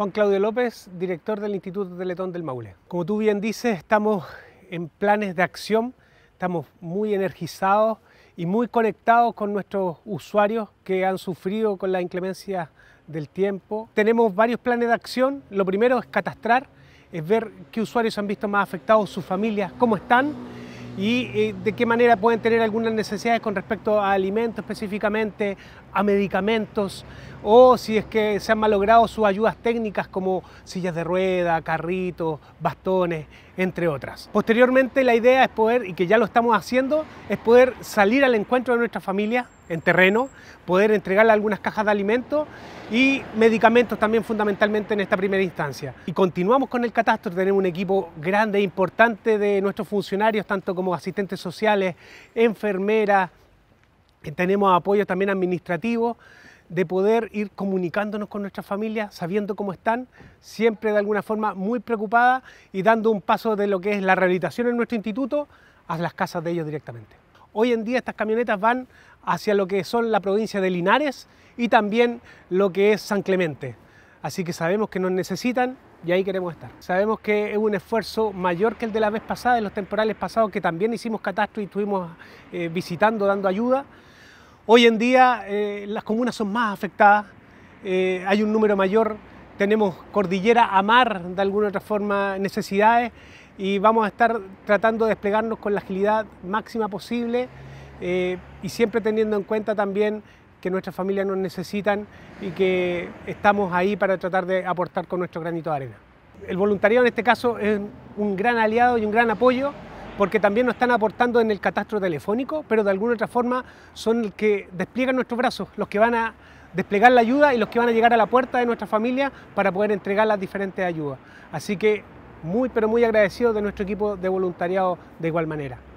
Juan Claudio López, director del Instituto letón del Maule. Como tú bien dices, estamos en planes de acción, estamos muy energizados y muy conectados con nuestros usuarios que han sufrido con la inclemencia del tiempo. Tenemos varios planes de acción. Lo primero es catastrar, es ver qué usuarios han visto más afectados, sus familias, cómo están y eh, de qué manera pueden tener algunas necesidades con respecto a alimentos específicamente, a medicamentos, o si es que se han malogrado sus ayudas técnicas como sillas de rueda, carritos, bastones, entre otras. Posteriormente la idea es poder, y que ya lo estamos haciendo, es poder salir al encuentro de nuestra familia en terreno, poder entregarle algunas cajas de alimentos y medicamentos también fundamentalmente en esta primera instancia. Y continuamos con el catastro, tenemos un equipo grande e importante de nuestros funcionarios, tanto como asistentes sociales, enfermeras, tenemos apoyo también administrativo de poder ir comunicándonos con nuestras familias, sabiendo cómo están, siempre de alguna forma muy preocupada y dando un paso de lo que es la rehabilitación en nuestro instituto a las casas de ellos directamente. Hoy en día estas camionetas van hacia lo que son la provincia de Linares y también lo que es San Clemente. Así que sabemos que nos necesitan y ahí queremos estar. Sabemos que es un esfuerzo mayor que el de la vez pasada, en los temporales pasados que también hicimos catastro y estuvimos eh, visitando, dando ayuda, Hoy en día eh, las comunas son más afectadas, eh, hay un número mayor, tenemos cordillera a mar, de alguna otra forma, necesidades y vamos a estar tratando de desplegarnos con la agilidad máxima posible eh, y siempre teniendo en cuenta también que nuestras familias nos necesitan y que estamos ahí para tratar de aportar con nuestro granito de arena. El voluntariado en este caso es un gran aliado y un gran apoyo porque también nos están aportando en el catastro telefónico, pero de alguna otra forma son los que despliegan nuestros brazos, los que van a desplegar la ayuda y los que van a llegar a la puerta de nuestra familia para poder entregar las diferentes ayudas. Así que muy, pero muy agradecido de nuestro equipo de voluntariado de igual manera.